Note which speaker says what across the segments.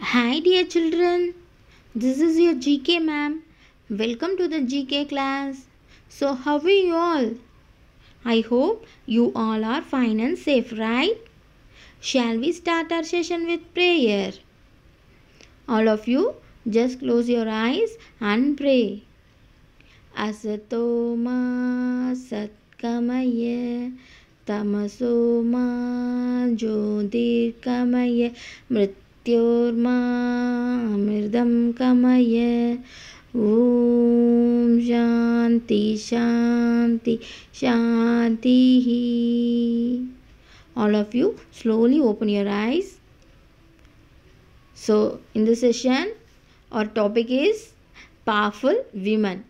Speaker 1: Hi dear children, this is your GK ma'am. Welcome to the GK class. So how are you all? I hope you all are fine and safe, right? Shall we start our session with prayer? All of you, just close your eyes and pray. Asatoma satkamaya tamaso ma मृदम कमय ओम शांति शांति शांति all of you slowly open your eyes so in the session our topic is powerful women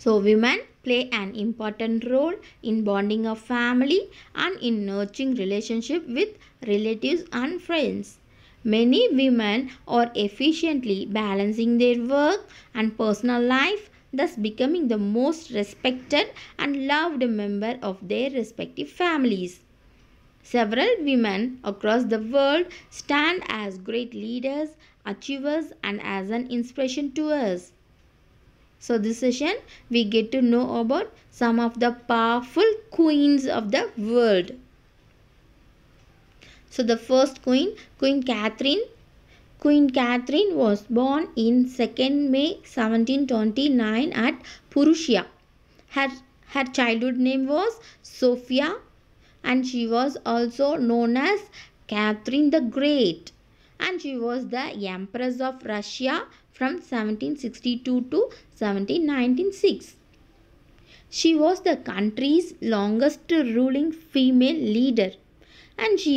Speaker 1: So women play an important role in bonding a family and in nurturing relationship with relatives and friends. Many women are efficiently balancing their work and personal life thus becoming the most respected and loved member of their respective families. Several women across the world stand as great leaders, achievers and as an inspiration to us. So this session we get to know about some of the powerful queens of the world. So the first queen, Queen Catherine. Queen Catherine was born in 2nd May 1729 at Purussia. Her, her childhood name was Sophia and she was also known as Catherine the Great and she was the Empress of Russia from 1762 to 1796. She was the country's longest ruling female leader and she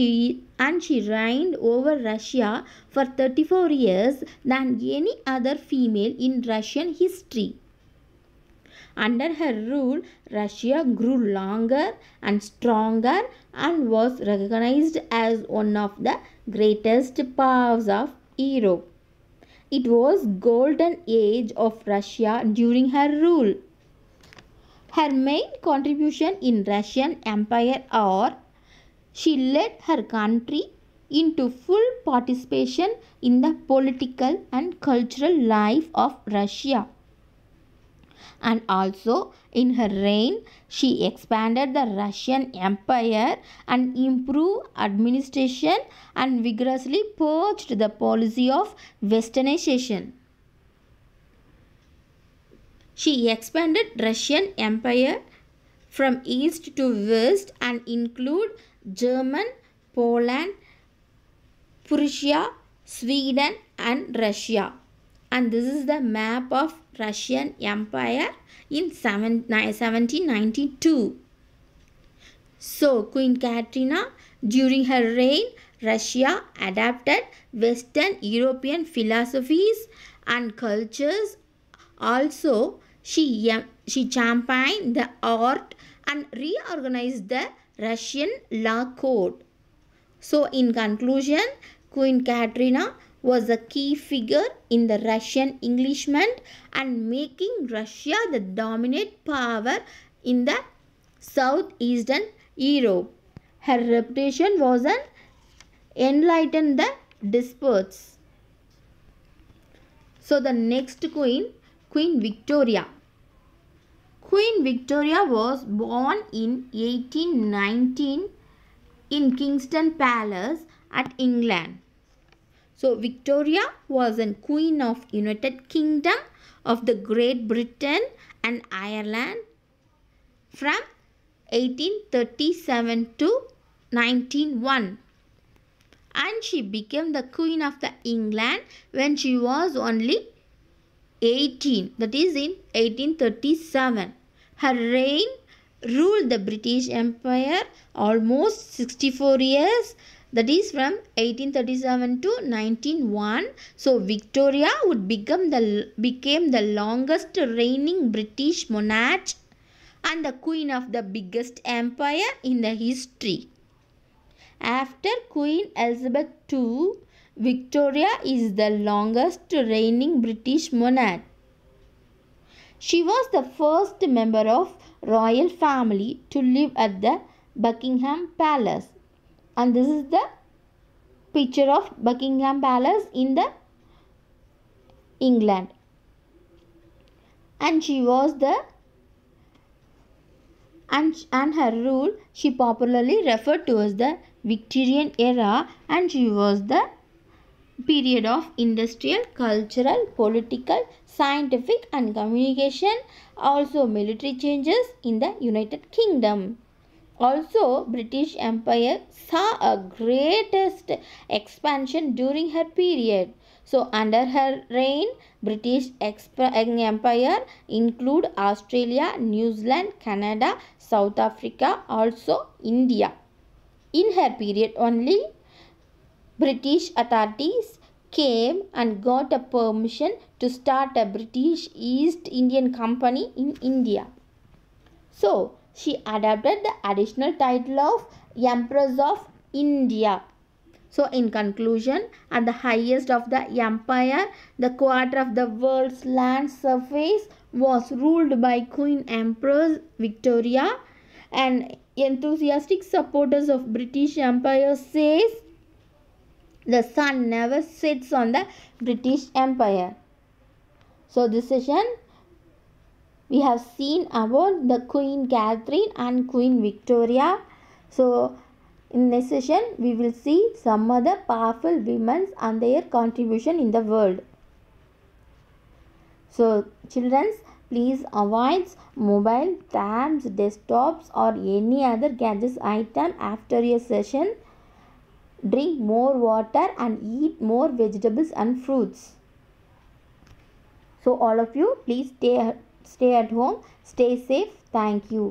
Speaker 1: and she reigned over Russia for 34 years than any other female in Russian history. Under her rule, Russia grew longer and stronger and was recognized as one of the greatest powers of Europe. It was golden age of Russia during her rule. Her main contribution in Russian empire are she led her country into full participation in the political and cultural life of Russia and also in her reign she expanded the Russian Empire and improved administration and vigorously purged the policy of westernization. She expanded Russian Empire from east to west and include German, Poland, Prussia, Sweden and Russia and this is the map of Russian Empire in 1792. So Queen Katrina during her reign Russia adapted Western European philosophies and cultures. Also, she, she championed the art and reorganized the Russian law code. So, in conclusion, Queen Katrina was a key figure in the Russian Englishment and making Russia the dominant power in the southeastern Europe. Her reputation was an enlighten the despots. So the next queen, Queen Victoria. Queen Victoria was born in 1819 in Kingston Palace at England. So Victoria was a queen of United Kingdom of the Great Britain and Ireland from 1837 to 1901 and she became the queen of the England when she was only 18 that is in 1837 her reign ruled the British Empire almost 64 years that is from 1837 to 1901 so victoria would become the became the longest reigning british monarch and the queen of the biggest empire in the history after queen elizabeth ii victoria is the longest reigning british monarch she was the first member of royal family to live at the Buckingham Palace and this is the picture of Buckingham Palace in the England and she was the and, and her rule she popularly referred to as the Victorian era and she was the period of industrial, cultural, political, scientific and communication also military changes in the United Kingdom. Also, British Empire saw a greatest expansion during her period. So, under her reign, British Empire include Australia, New Zealand, Canada, South Africa, also India. In her period only, British authorities came and got a permission to start a British East Indian Company in India. So, she adopted the additional title of Empress of India. So, in conclusion, at the highest of the empire, the quarter of the world's land surface was ruled by Queen Empress Victoria and enthusiastic supporters of British Empire says the sun never sets on the British Empire. So this session we have seen about the Queen Catherine and Queen Victoria. So in this session we will see some other powerful women and their contribution in the world. So children please avoid mobile, tabs, desktops or any other gadgets item after your session. Drink more water and eat more vegetables and fruits. So all of you please stay stay at home stay safe thank you